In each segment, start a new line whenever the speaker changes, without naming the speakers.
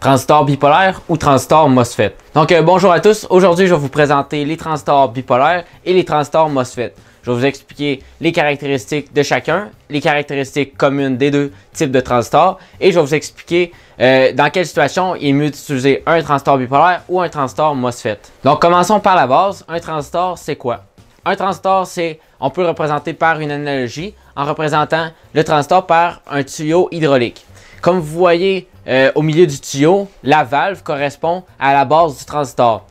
transistor bipolaire ou transistor MOSFET. Donc euh, bonjour à tous, aujourd'hui je vais vous présenter les transistors bipolaires et les transistors MOSFET. Je vais vous expliquer les caractéristiques de chacun, les caractéristiques communes des deux types de transistors et je vais vous expliquer euh, dans quelle situation il est mieux d'utiliser un transistor bipolaire ou un transistor MOSFET. Donc commençons par la base, un transistor c'est quoi? Un transistor, c'est, on peut le représenter par une analogie en représentant le transistor par un tuyau hydraulique. Comme vous voyez euh, au milieu du tuyau, la valve correspond à la base du transistor.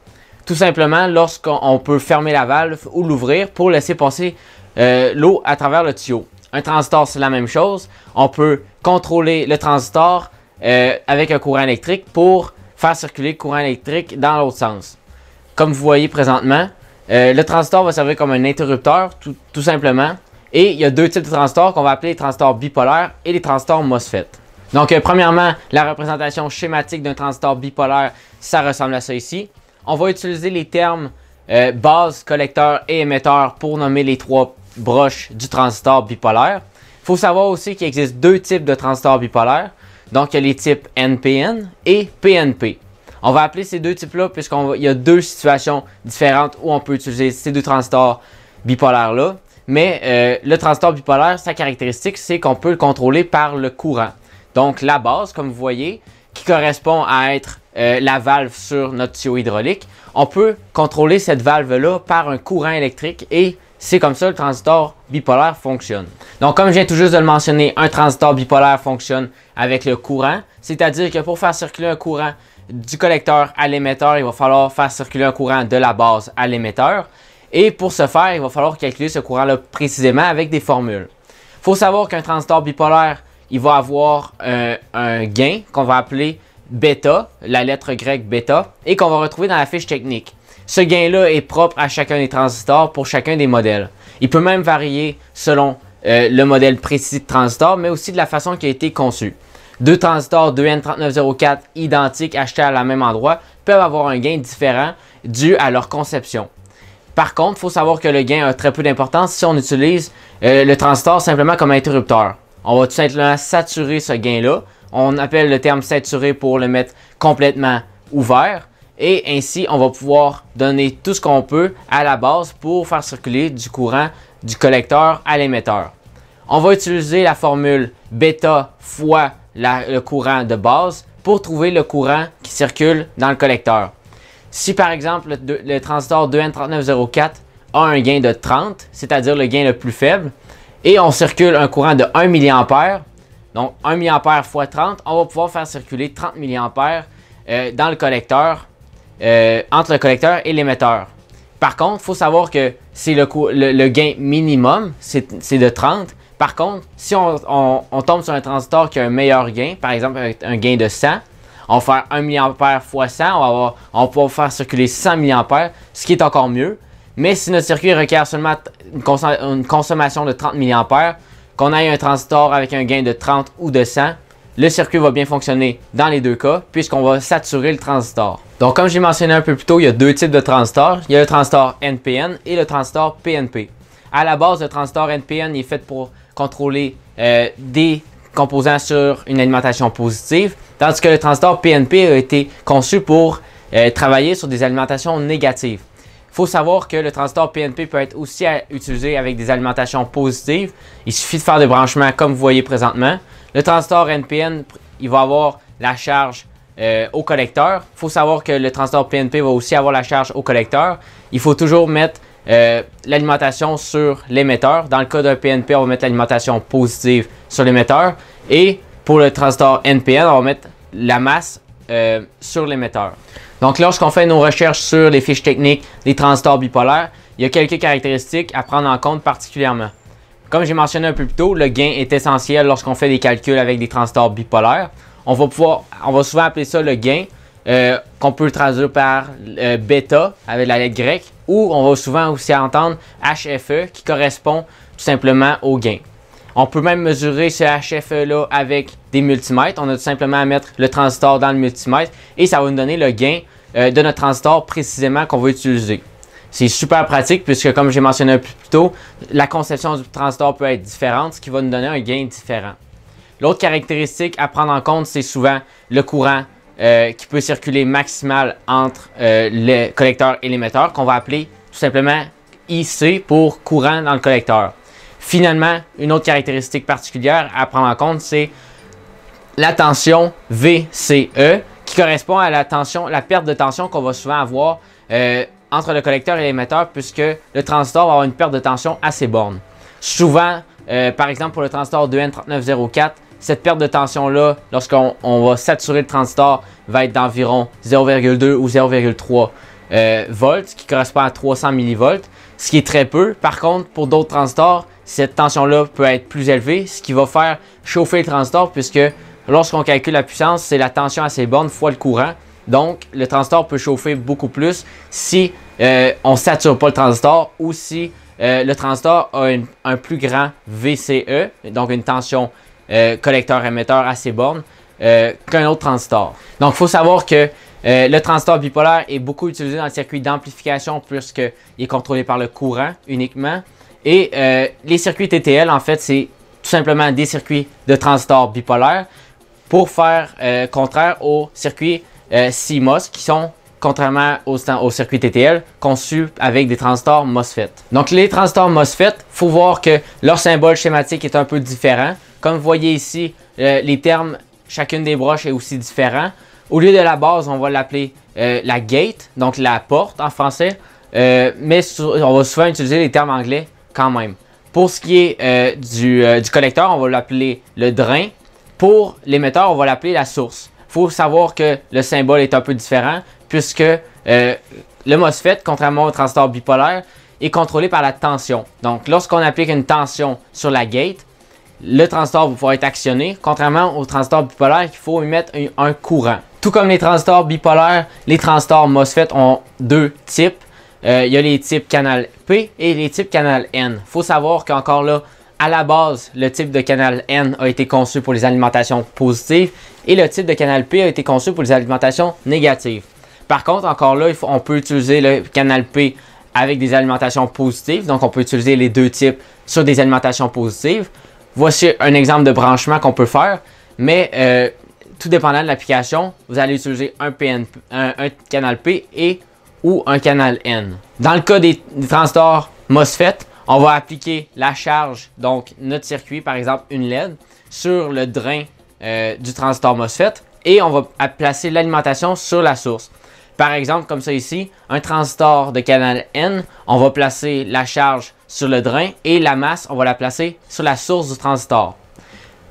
Tout simplement lorsqu'on peut fermer la valve ou l'ouvrir pour laisser passer euh, l'eau à travers le tuyau. Un transistor, c'est la même chose. On peut contrôler le transistor euh, avec un courant électrique pour faire circuler le courant électrique dans l'autre sens. Comme vous voyez présentement, le transistor va servir comme un interrupteur, tout, tout, simplement. Et il y a deux types de transistors qu'on va appeler les transistors bipolaires et les transistors MOSFET. Donc, euh, premièrement, la représentation schématique d'un transistor bipolaire, ça ressemble à ça ici. On va utiliser les termes euh, base, collecteur et émetteur pour nommer les trois broches du transistor bipolaire. Il faut savoir aussi qu'il existe deux types de transistors bipolaires. Donc, il y a les types NPN et PNP. On va appeler ces deux types-là puisqu'il y a deux situations différentes où on peut utiliser ces deux transistors bipolaires-là. Mais euh, le transistor bipolaire, sa caractéristique, c'est qu'on peut le contrôler par le courant. Donc la base, comme vous voyez, qui correspond à être euh, la valve sur notre tuyau hydraulique. On peut contrôler cette valve-là par un courant électrique et c'est comme ça le transistor bipolaire fonctionne. Donc comme je viens tout juste de le mentionner, un transistor bipolaire fonctionne avec le courant, c'est-à-dire que pour faire circuler un courant du collecteur à l'émetteur, il va falloir faire circuler un courant de la base à l'émetteur. Et pour ce faire, il va falloir calculer ce courant-là précisément avec des formules. Il faut savoir qu'un transistor bipolaire il va avoir euh, un, gain qu'on va appeler bêta, la lettre grecque bêta, et qu'on va retrouver dans la fiche technique. Ce gain-là est propre à chacun des transistors pour chacun des modèles. Il peut même varier selon euh, le modèle précis de transistor, mais aussi de la façon qui a été conçu. Deux transistors 2N3904 identiques achetés à la même endroit peuvent avoir un gain différent dû à leur conception. Par contre, il faut savoir que le gain a très peu d'importance si on utilise euh, le transistor simplement comme interrupteur. On va tout simplement saturer ce gain-là. On appelle le terme saturé pour le mettre complètement ouvert. Et ainsi, on va pouvoir donner tout ce qu'on peut à la base pour faire circuler du courant du collecteur à l'émetteur. On va utiliser la formule bêta fois le courant de base pour trouver le courant qui circule dans le collecteur. Si par exemple le transistor 2N3904 a un gain de 30, c'est-à-dire le gain le plus faible, et on circule un courant de 1 mA. Donc 1 mA x 30, on va pouvoir faire circuler 30 mA euh, dans le collecteur, euh, entre le collecteur et l'émetteur. Par contre, il faut savoir que c'est le, gain minimum, c'est de 30. Par contre, si on, tombe sur un transistor qui a un meilleur gain, par exemple un, gain de 100, on va faire 1 mA x 100, on va, on va pouvoir faire circuler 100 mA, ce qui est encore mieux. Mais si notre circuit requiert seulement une, consommation de 30 mA, qu'on ait un transistor avec un gain de 30 ou de 100, le circuit va bien fonctionner dans les deux cas puisqu'on va saturer le transistor. Donc comme j'ai mentionné un peu plus tôt, il y a deux types de transistors. Il y a le transistor NPN et le transistor PNP. À la base, le transistor NPN est fait pour contrôler euh, des composants sur une alimentation positive, tandis que le transistor PNP a été conçu pour euh, travailler sur des alimentations négatives faut savoir que le transistor PNP peut être aussi utilisé avec des alimentations positives. Il suffit de faire des branchements comme vous voyez présentement. Le transistor NPN, il va avoir la charge euh, au collecteur. Il faut savoir que le transistor PNP va aussi avoir la charge au collecteur. Il faut toujours mettre euh, l'alimentation sur l'émetteur. Dans le cas d'un PNP, on va mettre l'alimentation positive sur l'émetteur. Et pour le transistor NPN, on va mettre la masse euh, sur l'émetteur. Donc, lorsqu'on fait nos recherches sur les fiches techniques des transistors bipolaires, il y a quelques caractéristiques à prendre en compte particulièrement. Comme j'ai mentionné un peu plus tôt, le gain est essentiel lorsqu'on fait des calculs avec des transistors bipolaires. On va, pouvoir, on va souvent appeler ça le gain, euh, qu'on peut traduire par euh, bêta avec la lettre grecque, ou on va souvent aussi entendre HFE qui correspond tout simplement au gain. On peut même mesurer ce HFE-là avec des multimètres. On a tout simplement à mettre le transistor dans le multimètre et ça va nous donner le gain euh, de notre transistor précisément qu'on veut utiliser. C'est super pratique puisque, comme j'ai mentionné un peu plus tôt, la conception du transistor peut être différente, ce qui va nous donner un gain différent. L'autre caractéristique à prendre en compte, c'est souvent le courant euh, qui peut circuler maximal entre euh, le collecteur et l'émetteur, qu'on va appeler tout simplement IC pour courant dans le collecteur. Finalement, une autre caractéristique particulière à prendre en compte, c'est la tension VCE qui correspond à la tension, la perte de tension qu'on va souvent avoir euh, entre le collecteur et l'émetteur puisque le transistor va avoir une perte de tension à ses bornes. Souvent, euh, par exemple pour le transistor 2N3904, cette perte de tension-là, lorsqu'on va saturer le transistor, va être d'environ 0,2 ou 0,3 euh, volts, qui correspond à 300 millivolts, ce qui est très peu. Par contre, pour d'autres transistors, cette tension-là peut être plus élevée, ce qui va faire chauffer le transistor puisque lorsqu'on calcule la puissance, c'est la tension à ses bornes fois le courant. Donc, le transistor peut chauffer beaucoup plus si euh, on ne sature pas le transistor ou si euh, le transistor a un plus grand VCE, donc une tension euh, collecteur-émetteur à ses bornes, qu'un autre transistor. Donc, il faut savoir que le transistor bipolaire est beaucoup utilisé dans le circuit d'amplification puisqu'il est contrôlé par le courant uniquement. Et euh, les circuits TTL, en fait, c'est tout simplement des circuits de transistors bipolaires pour faire euh, contraire aux circuits euh, CMOS qui sont, contrairement aux, circuits TTL, conçus avec des transistors MOSFET. Donc les transistors MOSFET, il faut voir que leur symbole schématique est un peu différent. Comme vous voyez ici, les termes, chacune des broches est aussi différent. Au lieu de la base, on va l'appeler la gate, donc la porte en français. mais on va souvent utiliser les termes anglais pour ce qui est euh, euh, du, collecteur, on va l'appeler le drain. Pour l'émetteur, on va l'appeler la source. Il faut savoir que le symbole est un peu différent puisque euh, le MOSFET, contrairement au transistor bipolaire, est contrôlé par la tension. Donc, lorsqu'on applique une tension sur la gate, le transistor va pouvoir être actionné, contrairement au transistor bipolaire il faut y mettre un courant. Tout comme les transistors bipolaires, les transistors MOSFET ont deux types il euh, y a les types canal P et les types canal N. Il faut savoir qu'encore là, à la base, le type de canal N a été conçu pour les alimentations positives et le type de canal P a été conçu pour les alimentations négatives. Par contre, encore là, on peut utiliser le canal P avec des alimentations positives, donc on peut utiliser les deux types sur des alimentations positives. Voici un exemple de branchement qu'on peut faire, mais euh, tout dépendant de l'application, vous allez utiliser un, P un canal P et ou un canal N. Dans le cas des, transistors MOSFET, on va appliquer la charge, donc notre circuit, par exemple une LED, sur le drain euh, du transistor MOSFET et on va placer l'alimentation sur la source. Par exemple, comme ça ici, un transistor de canal N, on va placer la charge sur le drain et la masse, on va la placer sur la source du transistor.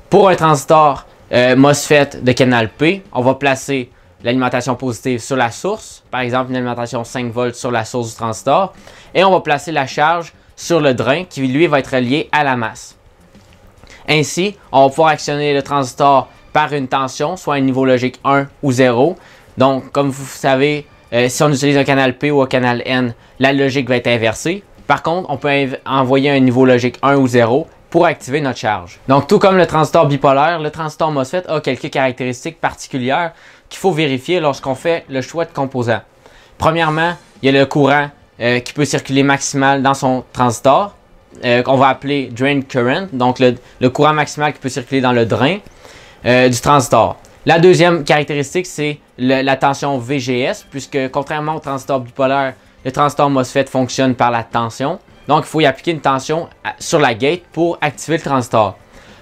Pour un transistor euh, MOSFET de canal P, on va placer l'alimentation positive sur la source, par exemple une alimentation 5 volts sur la source du transistor, et on va placer la charge sur le drain qui lui va être lié à la masse. Ainsi, on va pouvoir actionner le transistor par une tension, soit un niveau logique 1 ou 0. Donc, comme vous savez, euh, si on utilise un canal P ou un canal N, la logique va être inversée. Par contre, on peut envoyer un niveau logique 1 ou 0 pour activer notre charge. Donc, tout comme le transistor bipolaire, le transistor MOSFET a quelques caractéristiques particulières qu'il faut vérifier lorsqu'on fait le choix de composants. Premièrement, il y a le courant euh, qui peut circuler maximal dans son transistor, euh, qu'on va appeler drain current, donc le, courant maximal qui peut circuler dans le drain euh, du transistor. La deuxième caractéristique, c'est la tension VGS, puisque contrairement au transistor bipolaire, le transistor MOSFET fonctionne par la tension. Donc, il faut y appliquer une tension sur la gate pour activer le transistor.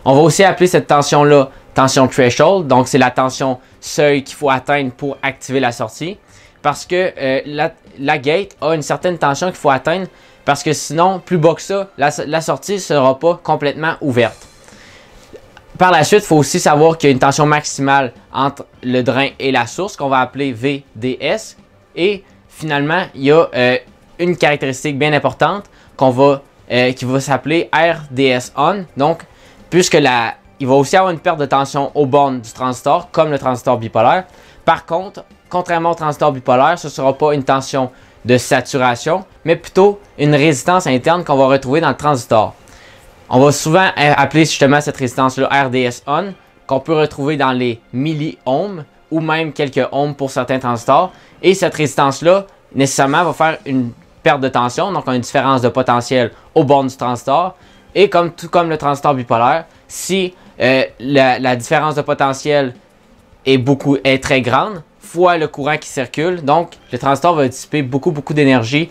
On va aussi appeler cette tension-là tension threshold, donc c'est la tension seuil qu'il faut atteindre pour activer la sortie. Parce que euh, la, gate a une certaine tension qu'il faut atteindre, parce que sinon, plus bas que ça, la, sortie ne sera pas complètement ouverte. Par la suite, il faut aussi savoir qu'il y a une tension maximale entre le drain et la source, qu'on va appeler VDS. Et finalement, il y a euh, une caractéristique bien importante qu'on va, euh, qui va s'appeler RDS on. Donc, puisque la, il va aussi avoir une perte de tension aux bornes du transistor, comme le transistor bipolaire. Par contre, contrairement au transistor bipolaire, ce ne sera pas une tension de saturation, mais plutôt une résistance interne qu'on va retrouver dans le transistor. On va souvent appeler justement cette résistance-là RDS-ON, qu'on peut retrouver dans les milliohms ou même quelques ohms pour certains transistors. Et cette résistance-là, nécessairement, va faire une perte de tension, donc une différence de potentiel aux bornes du transistor. Et comme tout comme le transistor bipolaire, si euh, la, différence de potentiel est, beaucoup, est très grande, fois le courant qui circule. Donc, le transistor va dissiper beaucoup, beaucoup d'énergie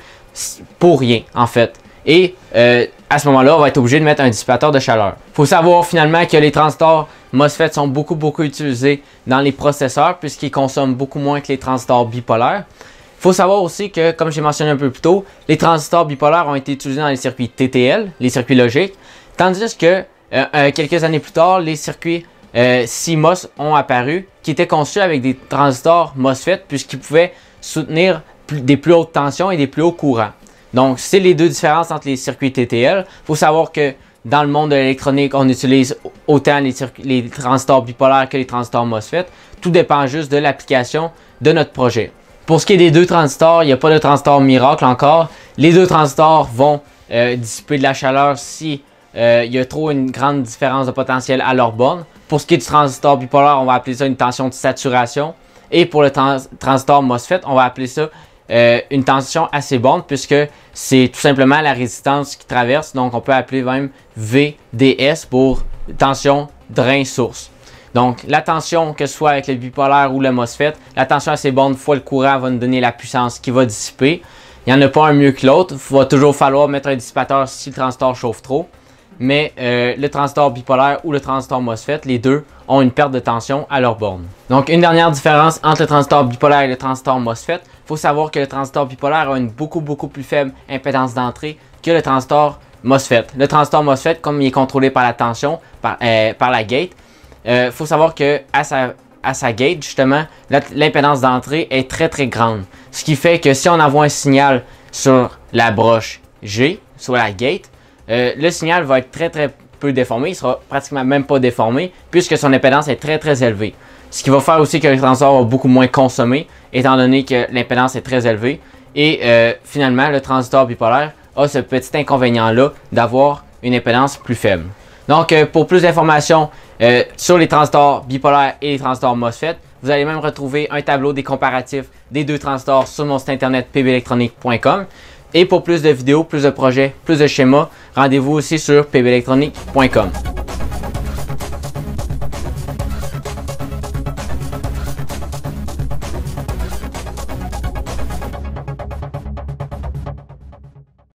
pour rien, en fait. Et euh, à ce moment-là, on va être obligé de mettre un dissipateur de chaleur. Il faut savoir finalement que les transistors MOSFET sont beaucoup, beaucoup utilisés dans les processeurs puisqu'ils consomment beaucoup moins que les transistors bipolaires. Il faut savoir aussi que, comme j'ai mentionné un peu plus tôt, les transistors bipolaires ont été utilisés dans les circuits TTL, les circuits logiques, tandis que euh, euh, quelques années plus tard, les circuits euh, CMOS ont apparu, qui étaient conçus avec des transistors MOSFET, puisqu'ils pouvaient soutenir des plus hautes tensions et des plus hauts courants. Donc, c'est les deux différences entre les circuits TTL. Il faut savoir que dans le monde de l'électronique, on utilise autant les, transistors bipolaires que les transistors MOSFET. Tout dépend juste de l'application de notre projet. Pour ce qui est des deux transistors, il n'y a pas de transistor miracle encore. Les deux transistors vont dissiper de la chaleur si euh, il y a trop une grande différence de potentiel à leur borne. Pour ce qui est du transistor bipolaire, on va appeler ça une tension de saturation. Et pour le transistor MOSFET, on va appeler ça euh, une tension assez bonne puisque c'est tout simplement la résistance qui traverse. Donc, on peut appeler même VDS pour tension drain-source. Donc, la tension, que ce soit avec le bipolaire ou le MOSFET, la tension assez bonne fois le courant va nous donner la puissance qui va dissiper. Il n'y en a pas un mieux que l'autre. Il va toujours falloir mettre un dissipateur si le transistor chauffe trop mais euh, le transistor bipolaire ou le transistor MOSFET, les deux ont une perte de tension à leur borne. Donc une dernière différence entre le transistor bipolaire et le transistor MOSFET, il faut savoir que le transistor bipolaire a une beaucoup beaucoup plus faible impédance d'entrée que le transistor MOSFET. Le transistor MOSFET, comme il est contrôlé par la tension, par, euh, la gate, il euh, faut savoir que à sa, sa gate, justement, l'impédance d'entrée est très très grande. Ce qui fait que si on envoie un signal sur la broche G, sur la gate, euh, le signal va être très très peu déformé, il sera pratiquement même pas déformé, puisque son impédance est très très élevée. Ce qui va faire aussi que le transistor va beaucoup moins consommer, étant donné que l'impédance est très élevée. Et euh, finalement, le transistor bipolaire a ce petit inconvénient-là d'avoir une impédance plus faible. Donc, euh, pour plus d'informations sur les transistors bipolaires et les transistors MOSFET, vous allez même retrouver un tableau des comparatifs des deux transistors sur mon site internet pbelectronique.com. Et pour plus de vidéos, plus de projets, plus de schémas, rendez-vous aussi sur pbelectronique.com.